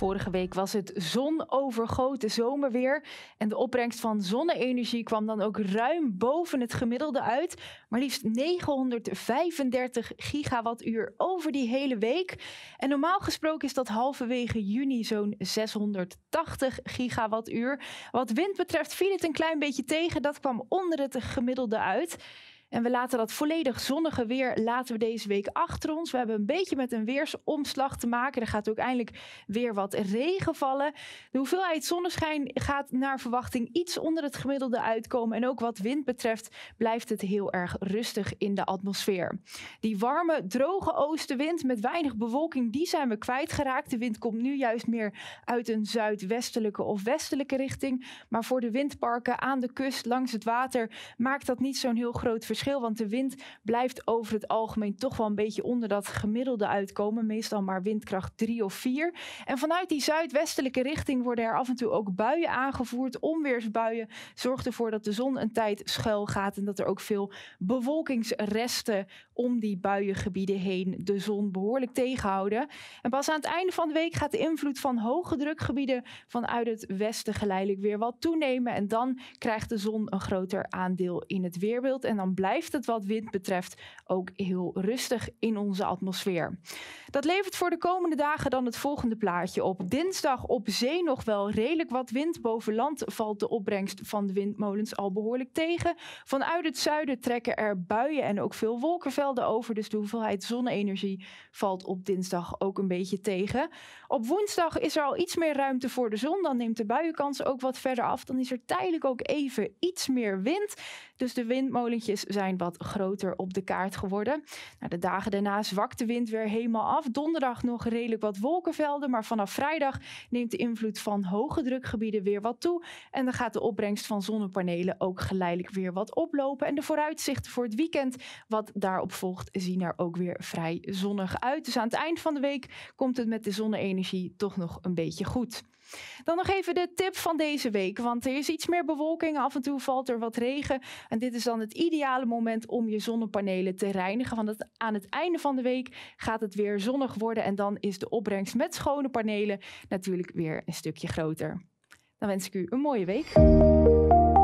Vorige week was het zonovergoten zomerweer. En de opbrengst van zonne-energie kwam dan ook ruim boven het gemiddelde uit. Maar liefst 935 gigawattuur over die hele week. En normaal gesproken is dat halverwege juni zo'n 680 gigawattuur. Wat wind betreft viel het een klein beetje tegen. Dat kwam onder het gemiddelde uit. En we laten dat volledig zonnige weer laten we deze week achter ons. We hebben een beetje met een weersomslag te maken. Er gaat ook eindelijk weer wat regen vallen. De hoeveelheid zonneschijn gaat naar verwachting iets onder het gemiddelde uitkomen. En ook wat wind betreft blijft het heel erg rustig in de atmosfeer. Die warme, droge oostenwind met weinig bewolking, die zijn we kwijtgeraakt. De wind komt nu juist meer uit een zuidwestelijke of westelijke richting. Maar voor de windparken aan de kust, langs het water, maakt dat niet zo'n heel groot verschil want de wind blijft over het algemeen toch wel een beetje onder dat gemiddelde uitkomen. Meestal maar windkracht 3 of 4. En vanuit die zuidwestelijke richting worden er af en toe ook buien aangevoerd. Onweersbuien zorgt ervoor dat de zon een tijd schuil gaat en dat er ook veel bewolkingsresten om die buiengebieden heen de zon behoorlijk tegenhouden. En pas aan het einde van de week gaat de invloed van hoge drukgebieden vanuit het westen geleidelijk weer wat toenemen. En dan krijgt de zon een groter aandeel in het weerbeeld. En dan blijft blijft het wat wind betreft ook heel rustig in onze atmosfeer. Dat levert voor de komende dagen dan het volgende plaatje op. Dinsdag op zee nog wel redelijk wat wind. Boven land valt de opbrengst van de windmolens al behoorlijk tegen. Vanuit het zuiden trekken er buien en ook veel wolkenvelden over. Dus de hoeveelheid zonne-energie valt op dinsdag ook een beetje tegen. Op woensdag is er al iets meer ruimte voor de zon. Dan neemt de buienkans ook wat verder af. Dan is er tijdelijk ook even iets meer wind. Dus de windmolentjes zijn zijn wat groter op de kaart geworden. Nou, de dagen daarna zwakt de wind weer helemaal af. Donderdag nog redelijk wat wolkenvelden, maar vanaf vrijdag neemt de invloed van hoge drukgebieden weer wat toe. En dan gaat de opbrengst van zonnepanelen ook geleidelijk weer wat oplopen. En de vooruitzichten voor het weekend, wat daarop volgt, zien er ook weer vrij zonnig uit. Dus aan het eind van de week komt het met de zonne-energie toch nog een beetje goed. Dan nog even de tip van deze week, want er is iets meer bewolking. Af en toe valt er wat regen. En dit is dan het ideale moment om je zonnepanelen te reinigen. Want aan het einde van de week gaat het weer zonnig worden. En dan is de opbrengst met schone panelen natuurlijk weer een stukje groter. Dan wens ik u een mooie week.